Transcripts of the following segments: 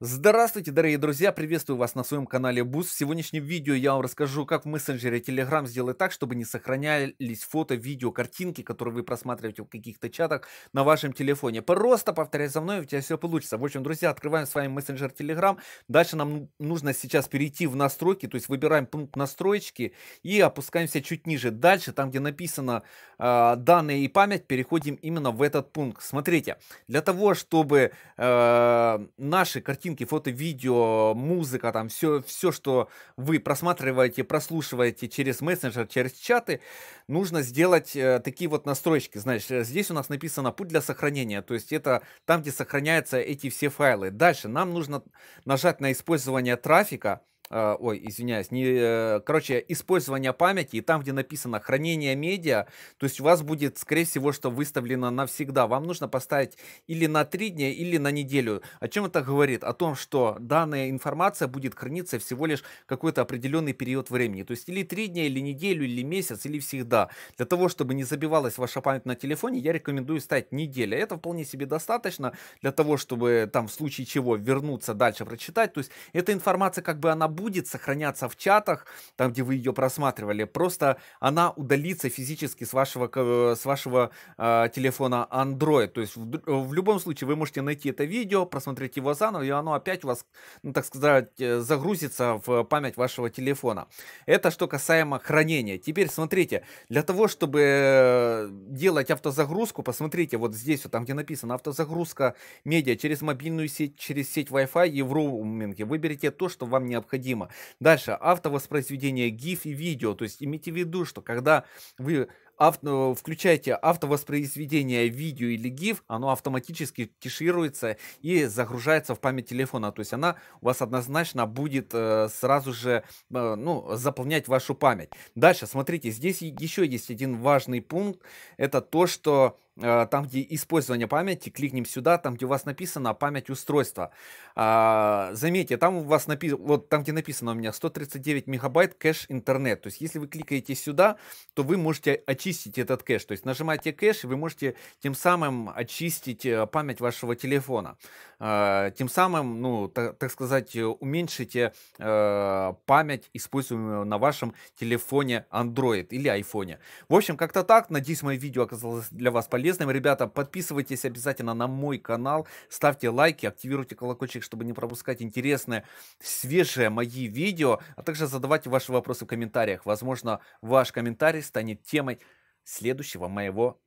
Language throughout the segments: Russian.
Здравствуйте, дорогие друзья! Приветствую вас на своем канале Буз. В сегодняшнем видео я вам расскажу, как в мессенджере Telegram сделать так, чтобы не сохранялись фото, видео, картинки, которые вы просматриваете в каких-то чатах на вашем телефоне. Просто повторяй за мной, у тебя все получится. В общем, друзья, открываем с вами мессенджер Telegram. Дальше нам нужно сейчас перейти в настройки, то есть выбираем пункт настройки и опускаемся чуть ниже. Дальше, там где написано э, данные и память, переходим именно в этот пункт. Смотрите, для того, чтобы э, наши картинки картинки, фото, видео, музыка, там все, все, что вы просматриваете, прослушиваете через мессенджер, через чаты, нужно сделать э, такие вот настройки. Знаешь, э, здесь у нас написано путь для сохранения, то есть это там, где сохраняются эти все файлы. Дальше нам нужно нажать на использование трафика, Э, ой, извиняюсь, не, э, короче, использование памяти, и там, где написано хранение медиа, то есть у вас будет, скорее всего, что выставлено навсегда. Вам нужно поставить или на три дня, или на неделю. О чем это говорит? О том, что данная информация будет храниться всего лишь какой-то определенный период времени. То есть или три дня, или неделю, или месяц, или всегда. Для того, чтобы не забивалась ваша память на телефоне, я рекомендую ставить неделя. Это вполне себе достаточно для того, чтобы там в случае чего вернуться дальше, прочитать. То есть эта информация как бы она будет сохраняться в чатах, там, где вы ее просматривали. Просто она удалится физически с вашего, э, с вашего э, телефона Android. То есть в, в любом случае вы можете найти это видео, просмотреть его заново, и оно опять у вас, ну, так сказать, э, загрузится в память вашего телефона. Это что касаемо хранения. Теперь смотрите, для того, чтобы э, делать автозагрузку, посмотрите, вот здесь, вот там, где написано автозагрузка медиа через мобильную сеть, через сеть Wi-Fi и в роуминге. Выберите то, что вам необходимо необходимо. Дальше, автовоспроизведение GIF и видео. То есть имейте в виду, что когда вы авто, э, включаете автовоспроизведение видео или GIF, оно автоматически кешируется и загружается в память телефона. То есть она у вас однозначно будет э, сразу же э, ну, заполнять вашу память. Дальше, смотрите, здесь еще есть один важный пункт. Это то, что Э, там, где использование памяти, кликнем сюда, там, где у вас написано память устройства. А, заметьте, там у вас написано, вот там, где написано у меня 139 мегабайт кэш интернет. То есть, если вы кликаете сюда, то вы можете очистить этот кэш. То есть, нажимаете кэш, и вы можете тем самым очистить э, память вашего телефона. Э, тем самым, ну, так, сказать, уменьшите память, используемую на вашем телефоне Android или iPhone. В общем, как-то так. Надеюсь, мое видео оказалось для вас полезным полезным. Ребята, подписывайтесь обязательно на мой канал, ставьте лайки, активируйте колокольчик, чтобы не пропускать интересные, свежие мои видео, а также задавайте ваши вопросы в комментариях. Возможно, ваш комментарий станет темой следующего моего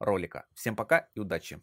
ролика. Всем пока и удачи!